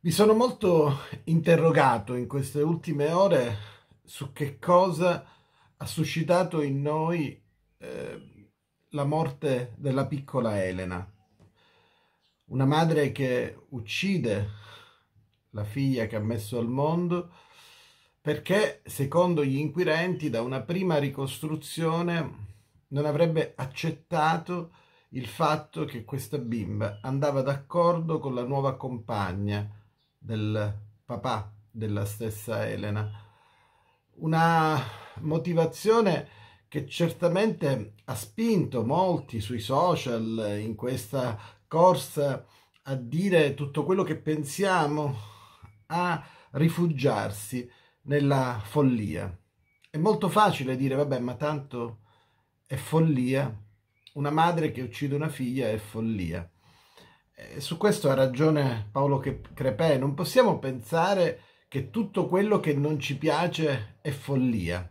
Mi sono molto interrogato in queste ultime ore su che cosa ha suscitato in noi eh, la morte della piccola Elena, una madre che uccide la figlia che ha messo al mondo perché, secondo gli inquirenti, da una prima ricostruzione non avrebbe accettato il fatto che questa bimba andava d'accordo con la nuova compagna del papà della stessa Elena. Una motivazione che certamente ha spinto molti sui social in questa corsa a dire tutto quello che pensiamo, a rifugiarsi nella follia. È molto facile dire, vabbè, ma tanto è follia, una madre che uccide una figlia è follia. E su questo ha ragione Paolo Crepè, non possiamo pensare che tutto quello che non ci piace è follia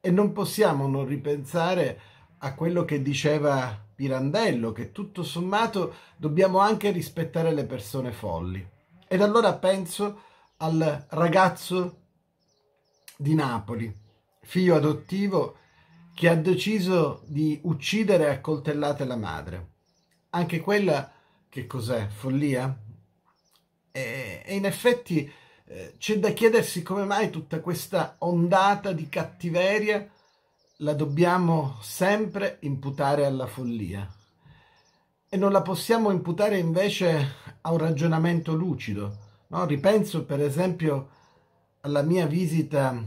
e non possiamo non ripensare a quello che diceva Pirandello, che tutto sommato dobbiamo anche rispettare le persone folli. Ed allora penso al ragazzo di Napoli, figlio adottivo, che ha deciso di uccidere a coltellate la madre. Anche quella che cos'è? Follia? E, e in effetti eh, c'è da chiedersi come mai tutta questa ondata di cattiveria la dobbiamo sempre imputare alla follia e non la possiamo imputare invece a un ragionamento lucido. No? Ripenso per esempio alla mia visita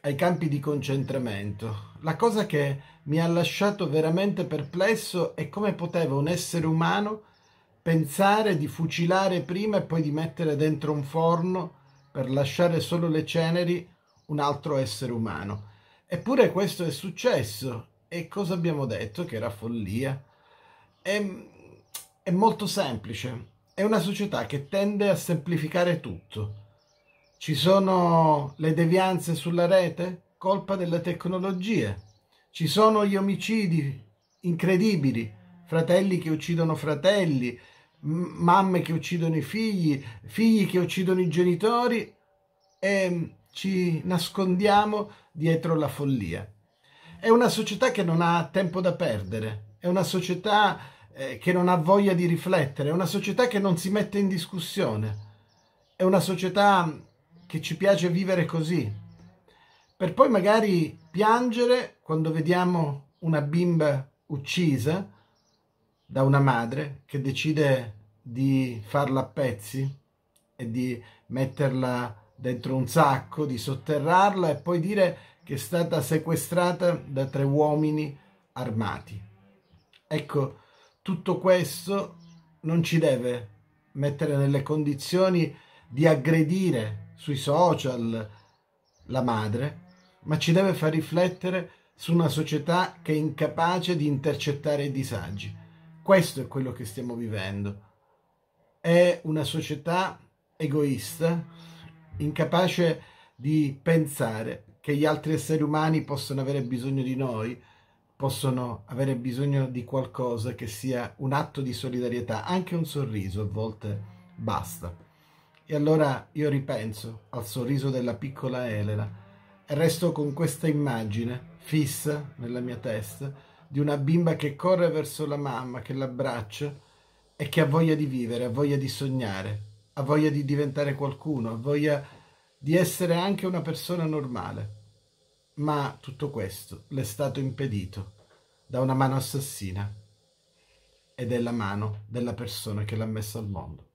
ai campi di concentramento. La cosa che mi ha lasciato veramente perplesso è come poteva un essere umano Pensare di fucilare prima e poi di mettere dentro un forno per lasciare solo le ceneri un altro essere umano. Eppure questo è successo e cosa abbiamo detto? Che era follia. È, è molto semplice, è una società che tende a semplificare tutto. Ci sono le devianze sulla rete? Colpa delle tecnologie. Ci sono gli omicidi incredibili, fratelli che uccidono fratelli, mamme che uccidono i figli, figli che uccidono i genitori e ci nascondiamo dietro la follia. È una società che non ha tempo da perdere, è una società eh, che non ha voglia di riflettere, è una società che non si mette in discussione, è una società che ci piace vivere così, per poi magari piangere quando vediamo una bimba uccisa da una madre che decide di farla a pezzi e di metterla dentro un sacco, di sotterrarla e poi dire che è stata sequestrata da tre uomini armati. Ecco, tutto questo non ci deve mettere nelle condizioni di aggredire sui social la madre, ma ci deve far riflettere su una società che è incapace di intercettare i disagi questo è quello che stiamo vivendo. È una società egoista, incapace di pensare che gli altri esseri umani possono avere bisogno di noi, possono avere bisogno di qualcosa che sia un atto di solidarietà, anche un sorriso a volte basta. E allora io ripenso al sorriso della piccola Elena e resto con questa immagine fissa nella mia testa di una bimba che corre verso la mamma, che l'abbraccia e che ha voglia di vivere, ha voglia di sognare, ha voglia di diventare qualcuno, ha voglia di essere anche una persona normale. Ma tutto questo le è stato impedito da una mano assassina ed è la mano della persona che l'ha messa al mondo.